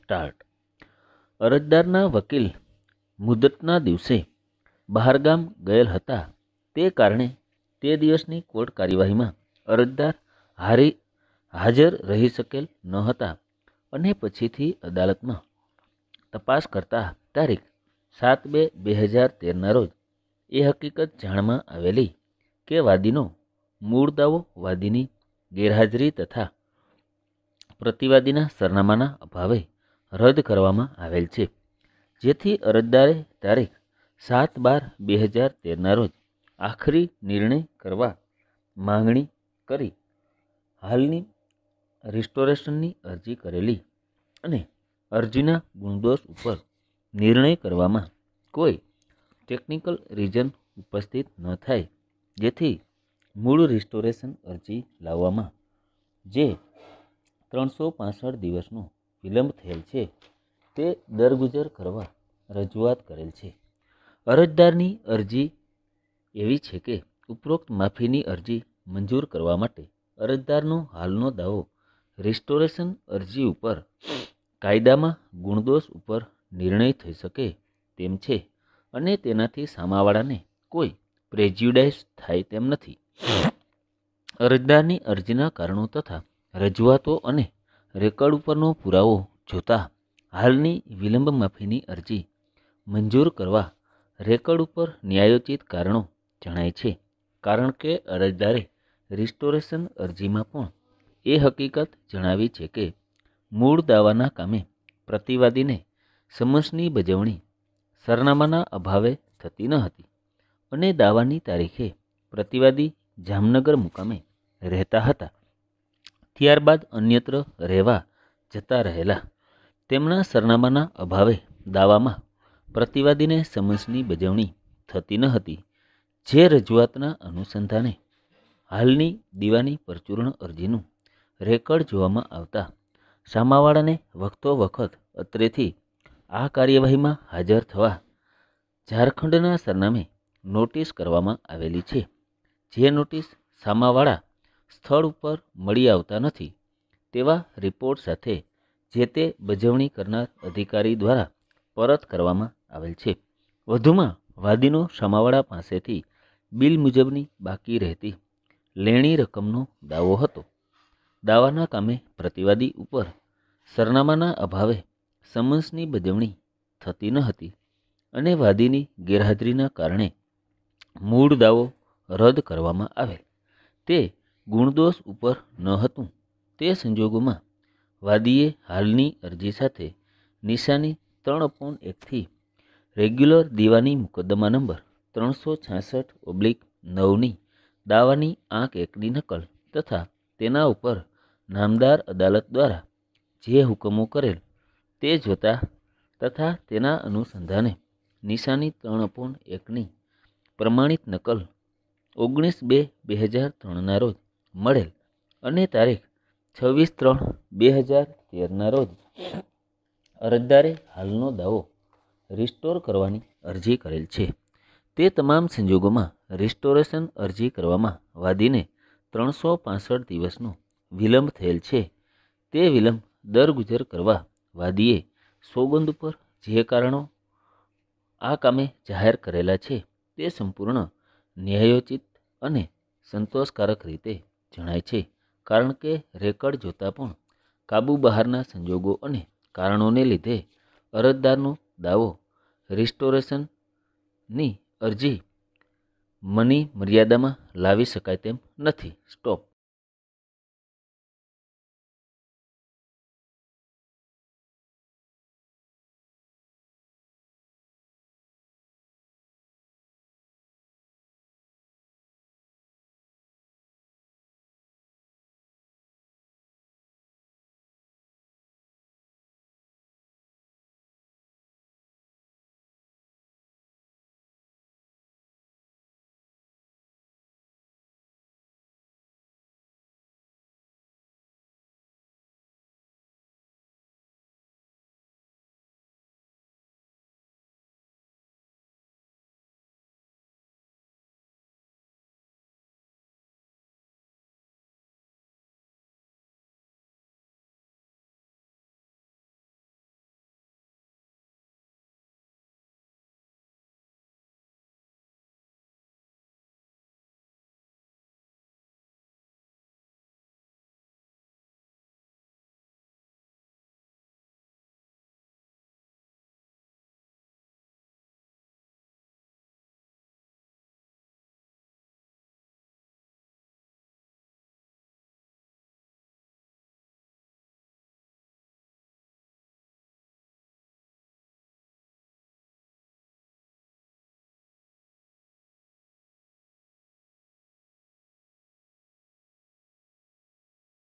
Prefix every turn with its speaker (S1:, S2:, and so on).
S1: start અરજદારના વકીલ મુદતના દિવસે બહારગામ ગયેલ હતા તે કારણે તે દિવસની કોર્ટ કાર્યવાહીમાં અરજદાર હારી હાજર રહી શકેલ ન હતા અને પછીથી અદાલતમાં તપાસ કરતા તારીખ સાત બે બે હજાર તેરના રોજ એ હકીકત જાણમાં આવેલી કે વાદીનો મૂળ દાવો વાદીની ગેરહાજરી તથા પ્રતિવાદીના સરનામાના અભાવે રદ કરવામાં આવેલ છે જેથી અરજદારે તારીખ સાત બાર બે હજાર તેરના રોજ આખરી નિર્ણય કરવા માંગણી કરી હાલની રિસ્ટોરેશનની અરજી કરેલી અને અરજીના ગુણદોષ ઉપર નિર્ણય કરવામાં કોઈ ટેકનિકલ રીઝન ઉપસ્થિત ન થાય જેથી મૂળ રિસ્ટોરેશન અરજી લાવવામાં જે ત્રણસો પાસઠ દિવસનો વિલંબ થયેલ છે તે દરગુજર કરવા રજૂઆત કરેલ છે અરજદારની અરજી એવી છે કે ઉપરોક્ત માફીની અરજી મંજૂર કરવા માટે અરજદારનો હાલનો દાવો રિસ્ટોરેશન અરજી ઉપર કાયદામાં ગુણદોષ ઉપર નિર્ણય થઈ શકે તેમ છે અને તેનાથી સામાવાળાને કોઈ પ્રેજ્યુડાઇઝ થાય તેમ નથી અરજદારની અરજીના કારણો તથા રજૂઆતો અને રેકોર્ડ ઉપરનો પુરાવો જોતા હાલની વિલંબ માફીની અરજી મંજૂર કરવા રેકોર્ડ ઉપર ન્યાયોચિત કારણો જણાય છે કારણ કે અરજદારે રિસ્ટોરેશન અરજીમાં પણ એ હકીકત જણાવી છે કે મૂળ દાવાના કામે પ્રતિવાદીને સમન્સની બજવણી સરનામાના અભાવે થતી ન હતી અને દાવાની તારીખે પ્રતિવાદી જામનગર મુકામે રહેતા હતા ત્યારબાદ અન્યત્ર રહેવા જતા રહેલા તેમના સરનામાના અભાવે દાવામાં પ્રતિવાદીને સમન્સની બજવણી થતી ન હતી જે રજૂઆતના અનુસંધાને હાલની દીવાની પરચૂરણ અરજીનું રેકર્ડ જોવામાં આવતા સામાવાળાને વખતો વખત અત્રેથી આ કાર્યવાહીમાં હાજર થવા ઝારખંડના સરનામે નોટિસ કરવામાં આવેલી છે જે નોટિસ સામાવાળા સ્થળ ઉપર મળી આવતા નથી તેવા રિપોર્ટ સાથે જે તે બજવણી કરનાર અધિકારી દ્વારા પરત કરવામાં આવેલ છે વધુમાં વાદીનો સમાવાળા પાસેથી બિલ મુજબની બાકી રહેતી લેણી રકમનો દાવો હતો દાવાના કામે પ્રતિવાદી ઉપર સરનામાના અભાવે સમન્સની બજવણી થતી ન હતી અને વાદીની ગેરહાજરીના કારણે મૂળ દાવો રદ કરવામાં આવેલ તે ગુણદોષ ઉપર ન હતું તે સંજોગોમાં વાદીએ હાલની અરજી સાથે નિશાની ત્રણ અપોન એકથી રેગ્યુલર દીવાની મુકદ્દમા નંબર ત્રણસો છાસઠ ઓબ્લિક નવની દાવાની આંખ એકની નકલ તથા તેના ઉપર નામદાર અદાલત દ્વારા જે હુકમો કરેલ તે જોતા તથા તેના અનુસંધાને નિશાની ત્રણ અપોન એકની પ્રમાણિત નકલ ઓગણીસ બે બે હજાર ત્રણના રોજ મળેલ અને તારીખ છવ્વીસ ત્રણ બે હજાર તેરના રોજ અરજદારે હાલનો દાવો રિસ્ટોર કરવાની અરજી કરેલ છે તે તમામ સંજોગોમાં રિસ્ટોરેશન અરજી કરવામાં વાદીને ત્રણસો પાસઠ દિવસનો વિલંબ થયેલ છે તે વિલંબ દર ગુજર કરવા વાદીએ સોગંદ ઉપર જે કારણો આ કામે જાહેર કરેલા છે તે સંપૂર્ણ ન્યાયોચિત અને સંતોષકારક રીતે જણાય છે કારણ કે રેકર્ડ જોતાં પણ કાબુ બહારના સંજોગો અને કારણોને લીધે અરજદારનો દાવો રિસ્ટોરેશનની અરજી મની મર્યાદામાં લાવી શકાય તેમ નથી સ્ટોપ